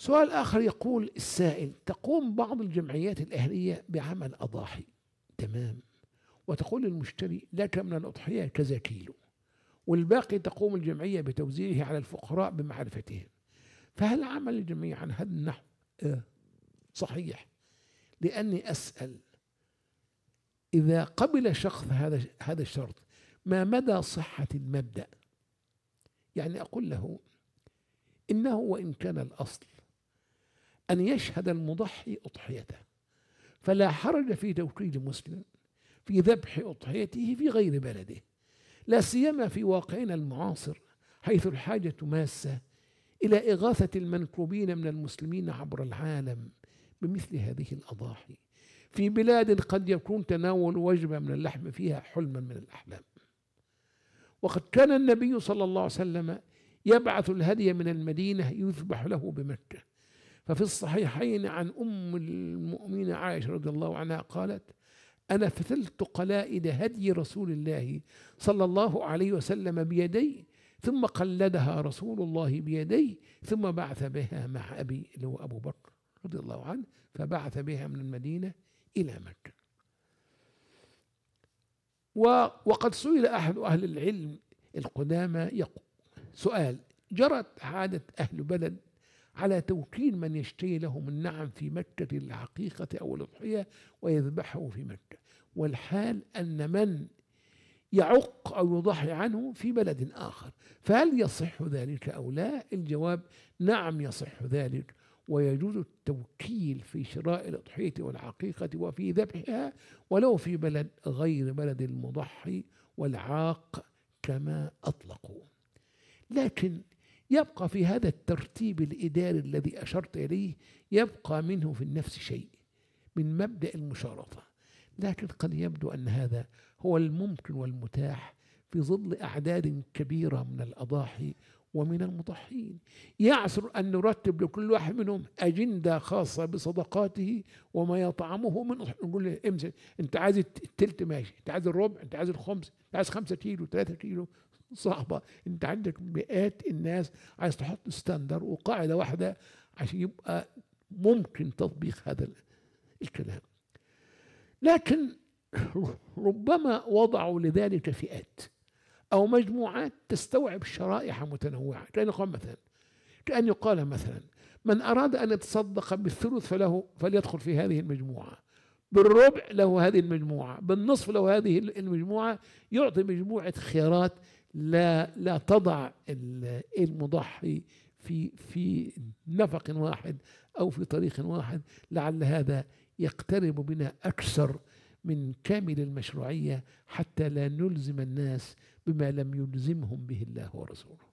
سؤال آخر يقول السائل تقوم بعض الجمعيات الأهلية بعمل أضاحي تمام وتقول للمشتري لك من الأضحية كذا كيلو والباقي تقوم الجمعية بتوزيعه على الفقراء بمعرفتهم فهل عمل الجمعية عن هذا النحو آه. صحيح لأني أسأل إذا قبل شخص هذا هذا الشرط ما مدى صحة المبدأ يعني أقول له إنه وإن كان الأصل أن يشهد المضحي أضحيته فلا حرج في توكيل مسلم في ذبح أضحيته في غير بلده لا سيما في واقعنا المعاصر حيث الحاجة ماسة إلى إغاثة المنكوبين من المسلمين عبر العالم بمثل هذه الأضاحي في بلاد قد يكون تناول وجبة من اللحم فيها حلما من الأحلام وقد كان النبي صلى الله عليه وسلم يبعث الهدي من المدينة يذبح له بمكة ففي الصحيحين عن أم المؤمنين عائشة رضي الله عنها قالت أنا فتلت قلائد هدي رسول الله صلى الله عليه وسلم بيدي ثم قلدها رسول الله بيدي ثم بعث بها مع أبي اللي هو أبو بكر رضي الله عنه فبعث بها من المدينة إلى مكة وقد سئل أحد أهل العلم القدامى سؤال جرت عادة أهل بلد على توكيل من يشتري لهم النعم في مكة للحقيقة أو الأضحية ويذبحه في مكة والحال أن من يعق أو يضحي عنه في بلد آخر فهل يصح ذلك أو لا الجواب نعم يصح ذلك ويجوز التوكيل في شراء الأضحية والعقيقة وفي ذبحها ولو في بلد غير بلد المضحي والعاق كما أطلقوا لكن يبقى في هذا الترتيب الإداري الذي أشرت إليه يبقى منه في النفس شيء من مبدأ المشارطة لكن قد يبدو أن هذا هو الممكن والمتاح في ظل أعداد كبيرة من الأضاحي ومن المضحين يعسر أن نرتب لكل واحد منهم أجندة خاصة بصدقاته وما يطعمه من نقول له امسك أنت عايز التلت ماشي أنت عايز الربع أنت عايز الخمس أنت عايز خمسة كيلو ثلاثة كيلو صعبة أنت عندك مئات الناس عايز تحط ستاندر وقاعدة واحدة عشان يبقى ممكن تطبيق هذا الكلام لكن ربما وضعوا لذلك فئات أو مجموعات تستوعب شرائح متنوعة كأن يقال مثلا كأن يقال مثلا من أراد أن يتصدق بالثلث فله فليدخل في هذه المجموعة بالربع له هذه المجموعة بالنصف له هذه المجموعة يعطي مجموعة خيارات لا لا تضع المضحي في في نفق واحد أو في طريق واحد لعل هذا يقترب بنا أكثر من كامل المشروعيه حتى لا نلزم الناس بما لم يلزمهم به الله ورسوله